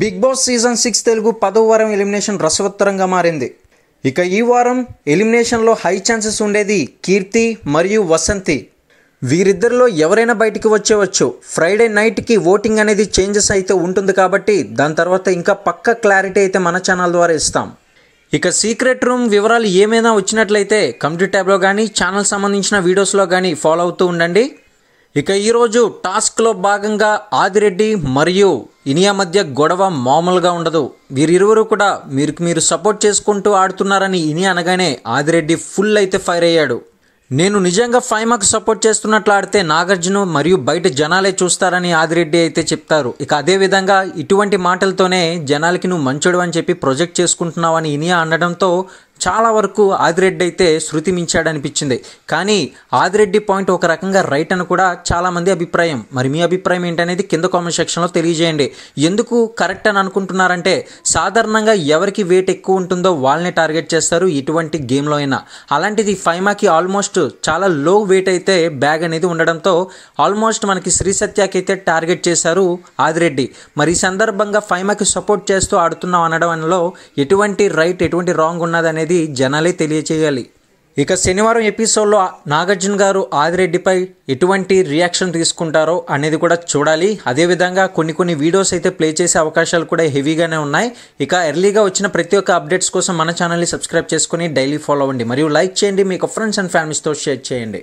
big Boss season six Telugu పదో వారం elimination రసవత్తరంగా మారింది ఇక ఈ వారం ఎలిమినేషన్లో హై ఛాన్సెస్ ఉండేది కీర్తి మరియు వసంతి వీరిద్దరిలో ఎవరైనా బయటికి వచ్చేవచ్చు ఫ్రైడే నైట్కి ఓటింగ్ అనేది చేంజెస్ అయితే ఉంటుంది కాబట్టి దాని తర్వాత ఇంకా పక్క క్లారిటీ అయితే మన ఛానల్ ద్వారా ఇస్తాం ఇక సీక్రెట్ రూమ్ వివరాలు ఏమైనా వచ్చినట్లయితే కంప్యూటర్ ట్యాబ్లో కానీ ఛానల్ సంబంధించిన వీడియోస్లో కానీ ఫాలో అవుతూ ఉండండి ఇక ఈరోజు టాస్క్లో భాగంగా ఆదిరెడ్డి మరియు ఇనియా మధ్య గొడవ మామూలుగా ఉండదు వీరిరువురు కూడా మీరు మీరు సపోర్ట్ చేసుకుంటూ ఆడుతున్నారని ఇని అనగానే ఆదిరెడ్డి ఫుల్ అయితే ఫైర్ అయ్యాడు నేను నిజంగా ఫైమాకు సపోర్ట్ చేస్తున్నట్లు ఆడితే నాగార్జున మరియు బయట జనాలే చూస్తారని ఆదిరెడ్డి అయితే చెప్తారు ఇక అదే విధంగా ఇటువంటి మాటలతోనే జనాలకి నువ్వు మంచోడు అని చెప్పి ప్రొజెక్ట్ చేసుకుంటున్నావని ఇనియా అనడంతో చాలా వరకు ఆదిరెడ్డి అయితే శృతి మించాడనిపించింది కానీ ఆదిరెడ్డి పాయింట్ ఒక రకంగా రైట్ అని కూడా చాలామంది అభిప్రాయం మరి మీ అభిప్రాయం ఏంటనేది కింద కామెంట్ సెక్షన్లో తెలియజేయండి ఎందుకు కరెక్ట్ అని అనుకుంటున్నారంటే సాధారణంగా ఎవరికి వెయిట్ ఎక్కువ ఉంటుందో వాళ్ళని టార్గెట్ చేస్తారు ఇటువంటి గేమ్లో అయినా అలాంటిది ఫైమాకి ఆల్మోస్ట్ చాలా లో వెయిట్ అయితే బ్యాగ్ అనేది ఉండడంతో ఆల్మోస్ట్ మనకి శ్రీ సత్యాకి అయితే టార్గెట్ చేశారు ఆదిరెడ్డి మరి ఈ సందర్భంగా ఫైమాకి సపోర్ట్ చేస్తూ ఆడుతున్నాం అనడంలో ఎటువంటి రైట్ ఎటువంటి రాంగ్ ఉన్నది అనేది అనేది జనాలే తెలియచేయాలి ఇక శనివారం ఎపిసోడ్లో నాగార్జున గారు ఆదిరెడ్డిపై ఎటువంటి రియాక్షన్ తీసుకుంటారో అనేది కూడా చూడాలి అదేవిధంగా కొన్ని కొన్ని వీడియోస్ అయితే ప్లే చేసే అవకాశాలు కూడా హెవీగానే ఉన్నాయి ఇక ఎర్లీగా వచ్చిన ప్రతి ఒక్క అప్డేట్స్ కోసం మన ఛానల్ని సబ్స్క్రైబ్ చేసుకుని డైలీ ఫాలో అవ్వండి మరియు లైక్ చేయండి మీకు ఫ్రెండ్స్ అండ్ ఫ్యామిలీస్తో షేర్ చేయండి